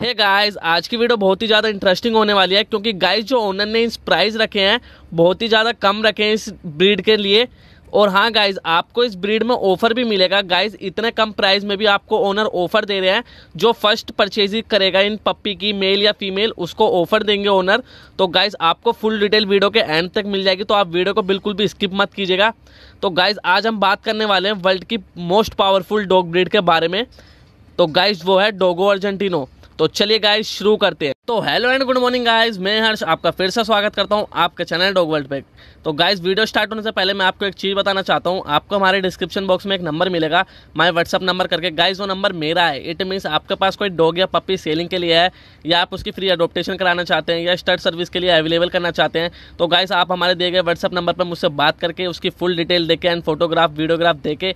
हे hey guys आज की video बहुत ही ज़्यादा इंटरेस्टिंग होने वाली है क्योंकि गाइस जो ओनर ने इस प्राइस रखे हैं बहुत ही ज़्यादा कम रखे हैं इस ब्रीड के लिए और हाँ गाइज आपको इस ब्रीड में ऑफर भी मिलेगा गाइज इतने कम प्राइस में भी आपको ओनर ऑफर दे रहे हैं जो फर्स्ट परचेजिंग करेगा इन पप्पी की मेल या फीमेल उसको ऑफर देंगे ओनर तो गाइज आपको फुल डिटेल वीडियो के एंड तक मिल जाएगी तो आप वीडियो को बिल्कुल भी स्किप मत कीजिएगा तो गाइज आज हम बात करने वाले हैं वर्ल्ड की मोस्ट पावरफुल डॉग ब्रीड के बारे में तो गाइज वो है डोगो अर्जेंटिनो तो चलिए गाइस शुरू करते हैं तो hello and good morning guys मैं हर्ष आपका फिर से स्वागत करता हूं आपके चैनल डॉग वर्ल्ड पे तो गाइस वीडियो स्टार्ट होने से पहले मैं आपको एक चीज़ बताना चाहता हूं आपको हमारे डिस्क्रिप्शन बॉक्स में एक नंबर मिलेगा माय व्हाट्सअप नंबर करके गाइस वो नंबर मेरा है इट मीन्स आपके पास कोई डॉग या पप्पी सेलिंग के लिए है या आप उसकी फ्री अडोप्टेशन कराना चाहते हैं या स्टर्ट सर्विस के लिए अवेलेबल करना चाहते हैं तो गाइज आप हमारे दिए गए व्हाट्सअप नंबर पर मुझसे बात करके उसकी फुल डिटेल देखे एंड फोटोग्राफ वीडियोग्राफ देके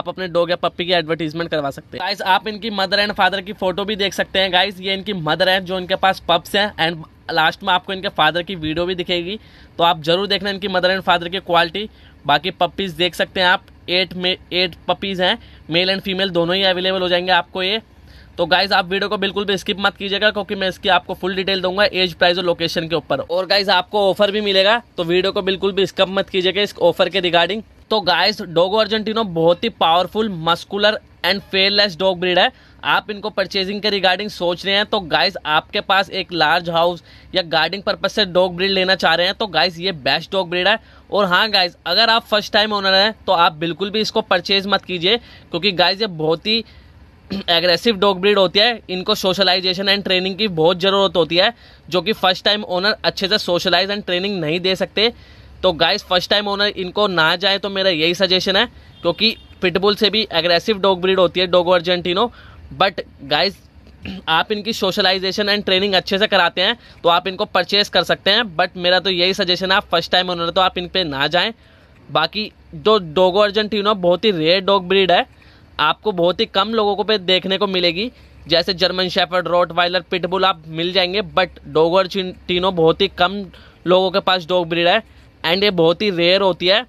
आप अपने डॉग या पप्पी की एडवर्टीजमेंट करवा सकते हैं गाइज आप इनकी मदर एंड फादर की फोटो भी देख सकते हैं गाइज ये इनकी मदर है जो इनके पास पास पब्स हैं एंड लास्ट में आपको इनके फादर की वीडियो भी दिखेगी तो आप ज़रूर देखना इनकी मदर एंड फादर की क्वालिटी बाकी पपीज़ देख सकते हैं आप एट मे एट पपीज़ हैं मेल एंड फीमेल दोनों ही अवेलेबल हो जाएंगे आपको ये तो गाइज आप वीडियो को बिल्कुल भी स्किप मत कीजिएगा क्योंकि मैं इसकी आपको फुल डिटेल दूंगा एज प्राइस और लोकेशन के ऊपर और गाइज आपको ऑफर भी मिलेगा तो वीडियो को बिल्कुल भी स्किप मत कीजिएगा इस ऑफर के रिगार्डिंग तो गाइज डोगो अर्जेंटिनो बहुत ही powerful muscular and fearless dog breed है आप इनको परचेजिंग के रिगार्डिंग सोच रहे हैं तो गाइस आपके पास एक लार्ज हाउस या गार्डिंग पर्पज से डॉग ब्रीड लेना चाह रहे हैं तो गाइस ये बेस्ट डॉग ब्रीड है और हाँ गाइस अगर आप फर्स्ट टाइम ओनर हैं तो आप बिल्कुल भी इसको परचेज मत कीजिए क्योंकि गाइस ये बहुत ही एग्रेसिव डॉग ब्रीड होती है इनको सोशलाइजेशन एंड ट्रेनिंग की बहुत ज़रूरत होती है जो कि फर्स्ट टाइम ओनर अच्छे से सोशलाइज एंड ट्रेनिंग नहीं दे सकते तो गाइस फर्स्ट टाइम ओनर इनको ना जाए तो मेरा यही सजेशन है क्योंकि पिटबुल से भी एग्रेसिव डॉग ब्रीड होती है डोगो अर्जेंटिनो बट गाइज आप इनकी सोशलाइजेशन एंड ट्रेनिंग अच्छे से कराते हैं तो आप इनको परचेज कर सकते हैं बट मेरा तो यही सजेशन है आप फर्स्ट टाइम उन्होंने तो आप इन पर ना जाएँ बाकी जो डोगो अर्जेंटिनो बहुत ही रेयर डॉग ब्रीड है आपको बहुत ही कम लोगों को पे देखने को मिलेगी जैसे German shepherd rottweiler pitbull आप मिल जाएंगे बट डोगो अर्जेंटिनो बहुत ही कम लोगों के पास डॉग ब्रीड है एंड ये बहुत ही रेयर होती है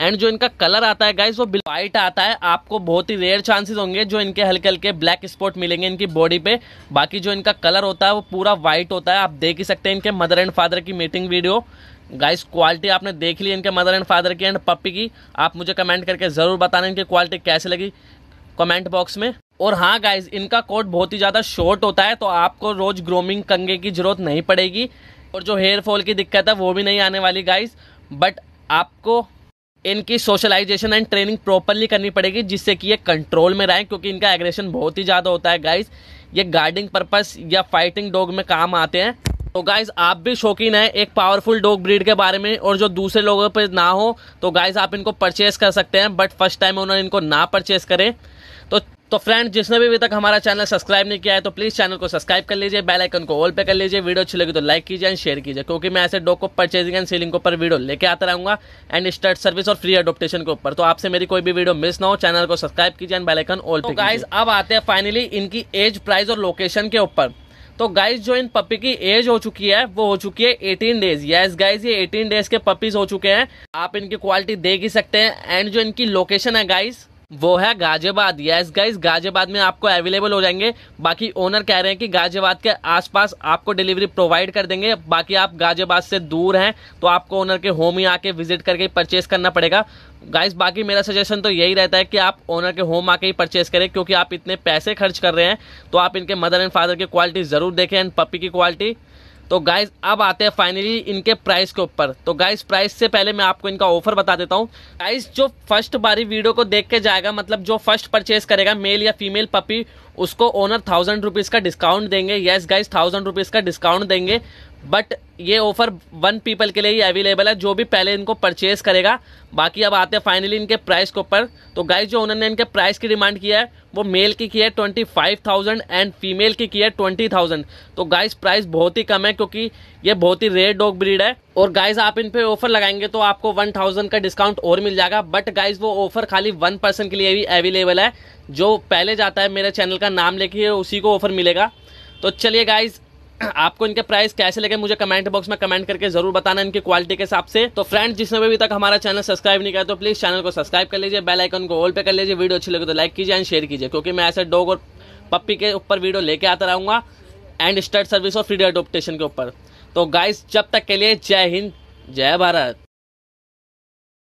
एंड जो इनका कलर आता है गाइज वो वाइट आता है आपको बहुत ही रेयर चांसेस होंगे जो इनके हल्के हल्के ब्लैक स्पॉट मिलेंगे इनकी बॉडी पे बाकी जो इनका कलर होता है वो पूरा व्हाइट होता है आप देख ही सकते हैं इनके मदर एंड फादर की मीटिंग वीडियो गाइस क्वालिटी आपने देख ली इनके मदर एंड फादर की एंड पप्पी की आप मुझे कमेंट करके ज़रूर बताना इनकी क्वालिटी कैसे लगी कमेंट बॉक्स में और हाँ गाइज इनका कोट बहुत ही ज़्यादा शॉर्ट होता है तो आपको रोज़ ग्रोमिंग कंगे की ज़रूरत नहीं पड़ेगी और जो हेयर फॉल की दिक्कत है वो भी नहीं आने वाली गाइज बट आपको इनकी सोशलाइजेशन एंड ट्रेनिंग प्रॉपरली करनी पड़ेगी जिससे कि ये कंट्रोल में रहें क्योंकि इनका एग्रेशन बहुत ही ज़्यादा होता है गाइज ये गार्डिंग पर्पस या फाइटिंग डॉग में काम आते हैं तो गाइज आप भी शौकीन है एक पावरफुल डॉग ब्रीड के बारे में और जो दूसरे लोगों पर ना हो तो गाइज आप इनको परचेस कर सकते हैं बट फर्स्ट टाइम उन्होंने इनको ना परचेस करें तो तो फ्रेंड जिसने भी अभी तक हमारा चैनल सब्सक्राइब नहीं किया है तो प्लीज़ चैनल को सब्सक्राइब कर लीजिए बेल आइकन को ऑल पे कर लीजिए वीडियो अच्छी लगी तो लाइक कीजिए एंड शेयर कीजिए क्योंकि मैं ऐसे डॉक को परचेजिंग एंड सेलिंग के ऊपर वीडियो लेके आता रहूंगा एंड स्टार्ट सर्विस और फ्री अडोप्टेशन के ऊपर तो आपसे मेरी कोई भी वीडियो मिस ना हो चैनल को सब्सक्राइब कीजिए एंड बेलाइकन ऑल पे गाइज तो अब आते हैं फाइनली इनकी एज प्राइस और लोकेशन के ऊपर तो गाइज जो इन पपी की एज हो चुकी है वो हो चुकी है एटीन डेज यस गाइज ये एटीन डेज के पपीज हो चुके हैं आप इनकी क्वालिटी देख ही सकते हैं एंड जो इनकी लोकेशन है गाइज वो है गाजियाबाद यस गाइज गाजियाबाद में आपको अवेलेबल हो जाएंगे बाकी ओनर कह रहे हैं कि गाजियाबाद के आसपास आपको डिलीवरी प्रोवाइड कर देंगे बाकी आप गाजियाबाद से दूर हैं तो आपको ओनर के होम ही आके विजिट करके परचेस करना पड़ेगा गाइस बाकी मेरा सजेशन तो यही रहता है कि आप ओनर के होम आके ही परचेस करें क्योंकि आप इतने पैसे खर्च कर रहे हैं तो आप इनके मदर एंड फादर की क्वालिटी ज़रूर देखें एंड पप्पी की क्वालिटी तो गाइज अब आते हैं फाइनली इनके प्राइस के ऊपर तो गाइज प्राइस से पहले मैं आपको इनका ऑफर बता देता हूँ गाइज जो फर्स्ट बारी वीडियो को देख के जाएगा मतलब जो फर्स्ट परचेज करेगा मेल या फीमेल पपी उसको ओनर थाउजेंड रुपीज़ का डिस्काउंट देंगे येस गाइज थाउजेंड रुपीज़ का डिस्काउंट देंगे बट ये ऑफर वन पीपल के लिए ही अवेलेबल है जो भी पहले इनको परचेज करेगा बाकी अब आते हैं फाइनली इनके प्राइस के ऊपर तो गाइज जो उन्होंने इनके प्राइस की डिमांड किया है वो मेल की की है twenty five thousand and female की किया है ट्वेंटी थाउजेंड तो गाइज प्राइस बहुत ही कम है क्योंकि ये बहुत ही रेयर डॉग ब्रीड है और गाइज आप इन पर ऑफर लगाएंगे तो आपको वन थाउजेंड का डिस्काउंट और मिल जाएगा बट गाइज वो ऑफर खाली वन पर्सन के लिए भी अवेलेबल है जो पहले जाता है मेरे चैनल का नाम लेके उसी को ऑफर मिलेगा तो चलिए गाइज आपको इनके प्राइस कैसे लगे मुझे कमेंट बॉक्स में कमेंट करके जरूर बताना इनकी क्वालिटी के हिसाब से तो फ्रेंड जिसने अभी तक हमारा चैनल सब्सक्राइब नहीं किया तो प्लीज चैनल को सब्सक्राइब कर लीजिए बेल आइकन को ऑल पे कर लीजिए वीडियो अच्छी लगे तो लाइक कीजिए एंड शेयर कीजिए क्योंकि मैं ऐसे डॉग और पप्पी के ऊपर वीडियो लेके आता रहूँगा एंड स्टार्ट सर्विस और फ्री अडोप्टेशन के ऊपर तो गाइस जब तक के लिए जय हिंद जय भारत